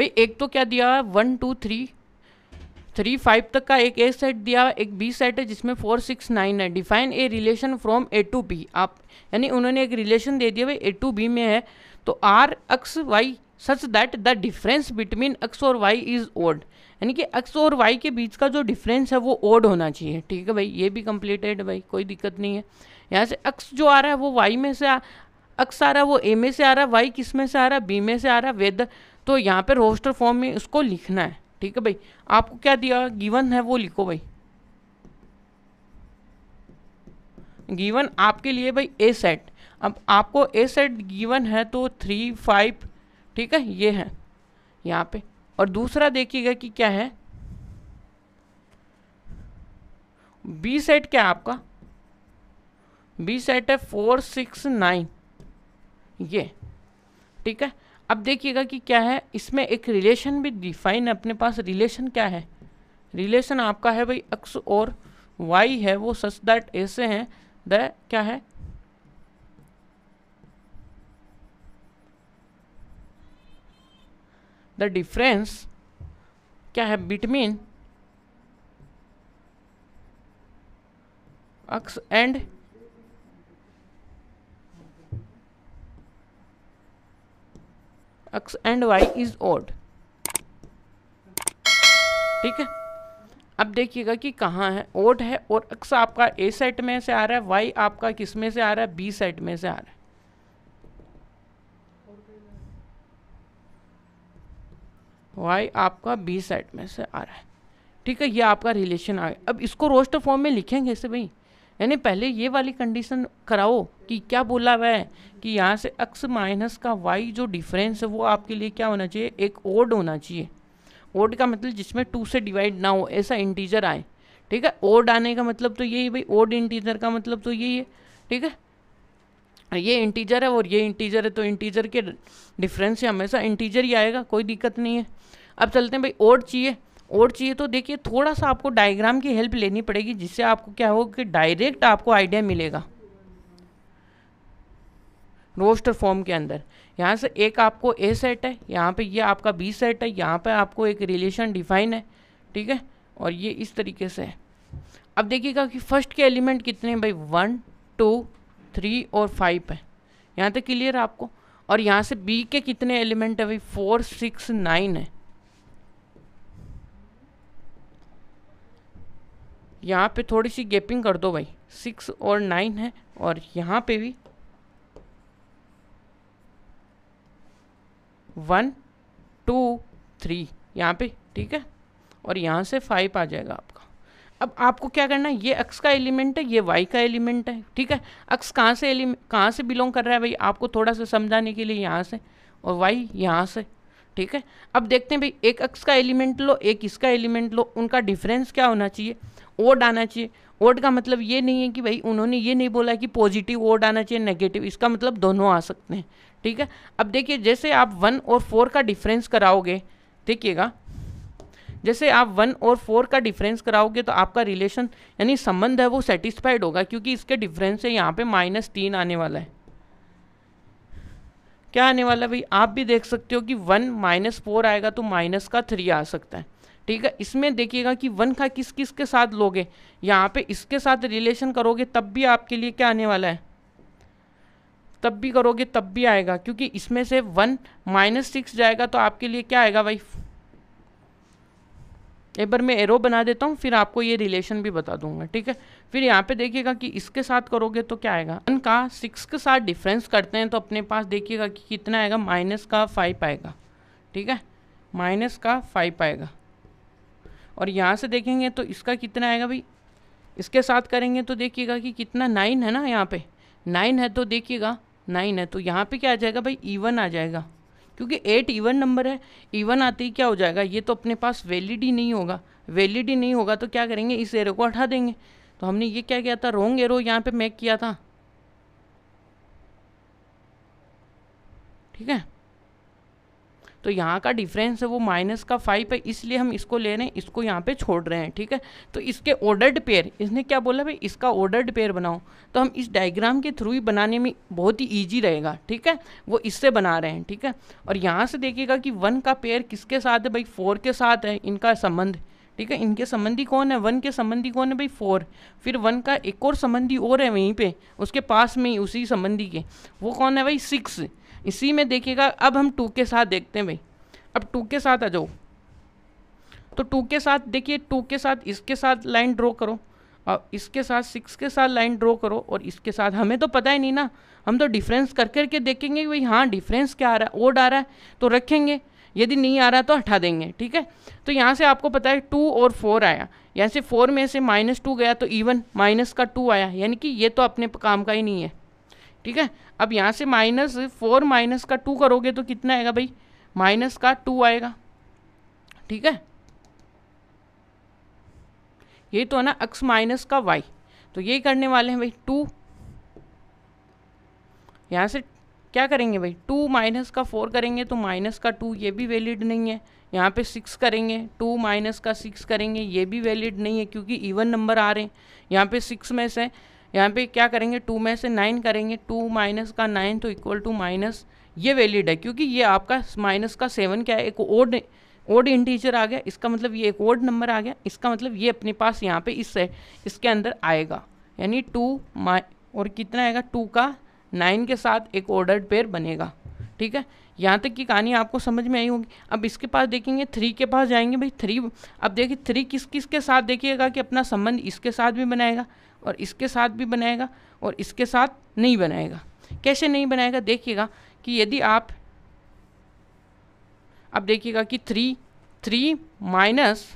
भाई एक तो क्या दिया one two three three five तक का एक ए सेट दिया एक बी सेट है जिसमें फोर सिक्स नाइन है define a relation from A to B आप यानी उन्होंने एक रिलेशन दे दिया भाई ए टू बी में है तो R X Y such that the difference between X और वाई इज़ ओड यानी कि एक्स और वाई के बीच का जो डिफरेंस है वो ओड होना चाहिए ठीक है भाई ये भी कंप्लीटेड भाई कोई दिक्कत नहीं है यहाँ से एक्स जो आ रहा है वो वाई में से एक्स आ रहा है वो ए में से आ रहा है वाई किस में से आ रहा है बी में से आ रहा है वेदर तो यहाँ पर रोस्टर फॉर्म में उसको लिखना है ठीक है भाई आपको क्या दिया गिवन है वो लिखो भाई गिवन आपके लिए भाई ए सेट अब आपको ए सेट गिवन है तो थ्री फाइव ठीक है ये है यहाँ पे और दूसरा देखिएगा कि क्या है बी सेट क्या है आपका बी सेट है फोर सिक्स नाइन ये ठीक है अब देखिएगा कि क्या है इसमें एक रिलेशन भी डिफाइन है अपने पास रिलेशन क्या है रिलेशन आपका है भाई एक्स और वाई है वो सच दैट ऐसे हैं द क्या है द डिफरेंस क्या है between X and X and Y is odd ठीक है अब देखिएगा कि कहाँ है ओड है और x आपका ए सेट में से आ रहा है वाई आपका किस में से आ रहा है बी सेट में से आ रहा है वाई आपका बी सेट में से आ रहा है ठीक है ये आपका रिलेशन आ गया अब इसको रोस्ट फॉर्म में लिखेंगे इसे भाई यानी पहले ये वाली कंडीशन कराओ कि क्या बोला हुआ है कि यहाँ से एक्स माइनस का वाई जो डिफरेंस है वो आपके लिए क्या होना चाहिए एक ओड होना चाहिए ओड का मतलब जिसमें टू से डिवाइड ना हो ऐसा इंटीजर आए ठीक है ओड आने का मतलब तो यही भाई ओड इंटीजर का मतलब तो यही है ठीक है ये इंटीजर है और ये इंटीजर है तो इंटीजर के डिफरेंस से हमेशा इंटीजर ही आएगा कोई दिक्कत नहीं है अब चलते हैं भाई ओड चाहिए और चाहिए तो देखिए थोड़ा सा आपको डायग्राम की हेल्प लेनी पड़ेगी जिससे आपको क्या होगा कि डायरेक्ट आपको आइडिया मिलेगा रोस्टर फॉर्म के अंदर यहाँ से एक आपको ए सेट है यहाँ पे ये आपका बी सेट है यहाँ पे आपको एक रिलेशन डिफाइन है ठीक है और ये इस तरीके से है अब देखिएगा कि फर्स्ट के एलिमेंट कितने हैं भाई वन टू थ्री और फाइव है यहाँ तक क्लियर आपको और यहाँ से बी के कितने एलिमेंट है भाई फोर सिक्स नाइन है यहाँ पे थोड़ी सी गैपिंग कर दो भाई सिक्स और नाइन है और यहाँ पे भी वन टू थ्री यहाँ पे ठीक है और यहाँ से फाइव आ जाएगा आपका अब आपको क्या करना है ये एक्स का एलिमेंट है ये वाई का एलिमेंट है ठीक है एक्स कहाँ से एलिमेंट कहाँ से बिलोंग कर रहा है भाई आपको थोड़ा सा समझाने के लिए यहाँ से और वाई यहाँ से ठीक है अब देखते हैं भाई एक अक्स का एलिमेंट लो एक इसका एलिमेंट लो उनका डिफरेंस क्या होना चाहिए ओड आना चाहिए ओड का मतलब ये नहीं है कि भाई उन्होंने ये नहीं बोला कि पॉजिटिव ओड आना चाहिए नेगेटिव इसका मतलब दोनों आ सकते हैं ठीक है अब देखिए जैसे आप वन और फोर का डिफरेंस कराओगे देखिएगा जैसे आप वन और फोर का डिफरेंस कराओगे तो आपका रिलेशन यानी संबंध है वो सेटिस्फाइड होगा क्योंकि इसके डिफरेंस से यहाँ पे माइनस तीन आने वाला है क्या आने वाला भाई आप भी देख सकते हो कि वन माइनस फोर आएगा तो माइनस का थ्री आ सकता है ठीक है इसमें देखिएगा कि वन का किस किस के साथ लोगे यहाँ पे इसके साथ रिलेशन करोगे तब भी आपके लिए क्या आने वाला है तब भी करोगे तब भी आएगा क्योंकि इसमें से वन माइनस सिक्स जाएगा तो आपके लिए क्या आएगा भाई एक बार मैं एरो बना देता हूँ फिर आपको ये रिलेशन भी बता दूंगा ठीक है फिर यहाँ पे देखिएगा कि इसके साथ करोगे तो क्या आएगा वन का सिक्स के साथ डिफरेंस करते हैं तो अपने पास देखिएगा कि कितना आएगा माइनस का फाइव आएगा ठीक है माइनस का फाइव आएगा और यहाँ से देखेंगे तो इसका कितना आएगा भाई इसके साथ करेंगे तो देखिएगा कि कितना नाइन है ना यहाँ पे नाइन है तो देखिएगा नाइन है तो यहाँ पे क्या आ जाएगा भाई ईवन आ जाएगा क्योंकि एट इवन नंबर है इवन आते ही क्या हो जाएगा ये तो अपने पास वैलिड ही नहीं होगा वैलिड ही नहीं होगा तो क्या करेंगे इस एरो को हटा देंगे तो हमने ये क्या किया था रोंग एरो यहाँ पे मेक किया था ठीक है तो यहाँ का डिफरेंस है वो माइनस का फाइव है इसलिए हम इसको ले रहे हैं इसको यहाँ पे छोड़ रहे हैं ठीक है तो इसके ऑर्डर्ड पेयर इसने क्या बोला भाई इसका ऑर्डर्ड पेयर बनाओ तो हम इस डायग्राम के थ्रू ही बनाने में बहुत ही ईजी रहेगा ठीक है वो इससे बना रहे हैं ठीक है और यहाँ से देखिएगा कि वन का पेयर किसके साथ है भाई फोर के साथ है इनका संबंध ठीक है इनके संबंधी कौन है वन के संबंधी कौन है भाई फोर फिर वन का एक और संबंधी और है वहीं पे उसके पास में ही उसी संबंधी के वो कौन है भाई सिक्स इसी में देखिएगा अब हम टू के साथ देखते हैं भाई अब टू के साथ आ जाओ तो टू के साथ देखिए टू के साथ इसके साथ लाइन ड्रॉ करो और इसके साथ सिक्स के साथ लाइन ड्रॉ करो और इसके साथ हमें तो पता ही नहीं ना हम तो डिफरेंस कर करके देखेंगे भाई हाँ डिफरेंस क्या आ रहा है ओड आ रहा है तो रखेंगे यदि नहीं आ रहा तो हटा देंगे ठीक है तो यहाँ से आपको पता है टू और फोर आया यहाँ से फोर में से माइनस टू गया तो इवन माइनस का टू आया यानी कि ये तो अपने काम का ही नहीं है ठीक है अब यहाँ से माइनस फोर माइनस का टू करोगे तो कितना आएगा भाई माइनस का टू आएगा ठीक है ये तो है ना एक्स माइनस का वाई तो यही करने वाले हैं भाई टू यहाँ से क्या करेंगे भाई टू माइनस का फोर करेंगे तो माइनस का टू ये भी वैलिड नहीं है यहाँ पे सिक्स करेंगे टू माइनस का सिक्स करेंगे ये भी वैलिड नहीं है क्योंकि इवन नंबर आ रहे हैं यहाँ पे सिक्स में से यहाँ पे क्या करेंगे टू में से नाइन करेंगे टू माइनस का नाइन तो इक्वल टू माइनस ये वैलिड है क्योंकि ये आपका माइनस का सेवन क्या है एक ओड ओड इंटीजर आ गया इसका मतलब ये एक ओड नंबर आ गया इसका मतलब ये अपने पास यहाँ पे इस है इसके अंदर आएगा यानी टू माइ और कितना आएगा टू का नाइन के साथ एक ऑर्डर पेयर बनेगा ठीक है यहाँ तक की कहानी आपको समझ में आई होगी अब इसके पास देखेंगे थ्री के पास जाएंगे भाई थ्री अब देखिए थ्री किस किस के साथ देखिएगा कि अपना संबंध इसके साथ भी बनाएगा और इसके साथ भी बनाएगा और इसके साथ नहीं बनाएगा कैसे नहीं बनाएगा देखिएगा कि यदि आप अब देखिएगा कि थ्री थ्री माइनस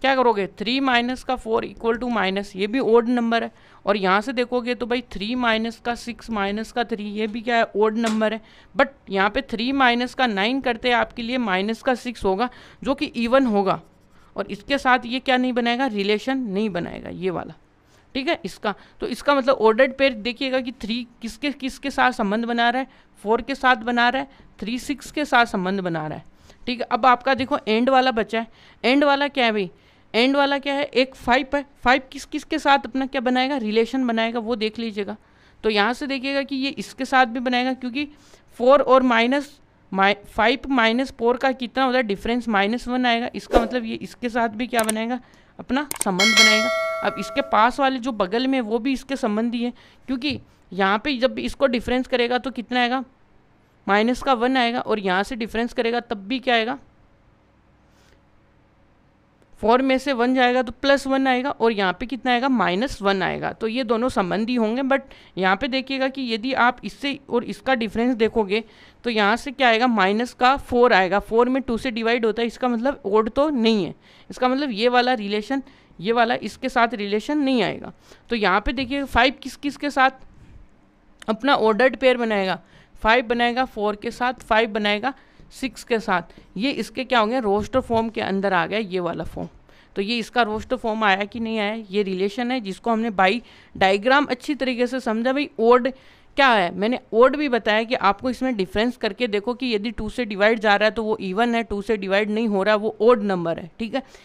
क्या करोगे थ्री माइनस का फोर इक्वल टू माइनस ये भी ओड नंबर है और यहाँ से देखोगे तो भाई थ्री माइनस का सिक्स माइनस का थ्री ये भी क्या है ओड नंबर है बट यहाँ पे थ्री माइनस का नाइन करते हैं आपके लिए माइनस का सिक्स होगा जो कि इवन होगा और इसके साथ ये क्या नहीं बनाएगा रिलेशन नहीं बनाएगा ये वाला ठीक है इसका तो इसका मतलब ऑर्डर्ड पेयर देखिएगा कि थ्री किसके किसके साथ संबंध बना रहा है फोर के साथ बना रहा है थ्री सिक्स के साथ संबंध बना रहा है ठीक है अब आपका देखो एंड वाला बचा है एंड वाला क्या है भाई एंड वाला क्या है एक फाइव है फाइव किस किस के साथ अपना क्या बनाएगा रिलेशन बनाएगा वो देख लीजिएगा तो यहाँ से देखिएगा कि ये इसके साथ भी बनाएगा क्योंकि फोर और माइनस फाइव माइनस फोर का कितना होता है डिफरेंस माइनस वन आएगा इसका मतलब ये इसके साथ भी क्या बनाएगा अपना संबंध बनाएगा अब इसके पास वाले जो बगल में वो भी इसके संबंध ही है क्योंकि यहाँ पे जब इसको डिफरेंस करेगा तो कितना आएगा माइनस का वन आएगा और यहाँ से डिफरेंस करेगा तब भी क्या आएगा फोर में से वन जाएगा तो प्लस वन आएगा और यहाँ पे कितना आएगा माइनस वन आएगा तो ये दोनों संबंधी होंगे बट यहाँ पे देखिएगा कि यदि आप इससे और इसका डिफरेंस देखोगे तो यहाँ से क्या आएगा माइनस का फोर आएगा फोर में टू से डिवाइड होता है इसका मतलब ओड तो नहीं है इसका मतलब ये वाला रिलेशन ये वाला इसके साथ रिलेशन नहीं आएगा तो यहाँ पर देखिए फाइव किस किस के साथ अपना ऑर्डर्ड पेयर बनाएगा फाइव बनाएगा फोर के साथ फाइव बनाएगा सिक्स के साथ ये इसके क्या होंगे रोस्टर फॉर्म के अंदर आ गया ये वाला फॉर्म तो ये इसका रोस्टर फॉर्म आया कि नहीं आया ये रिलेशन है जिसको हमने बाई डायग्राम अच्छी तरीके से समझा भाई ओड क्या है मैंने ओड भी बताया कि आपको इसमें डिफरेंस करके देखो कि यदि टू से डिवाइड जा रहा है तो वो इवन है टू से डिवाइड नहीं हो रहा वो ओड नंबर है ठीक है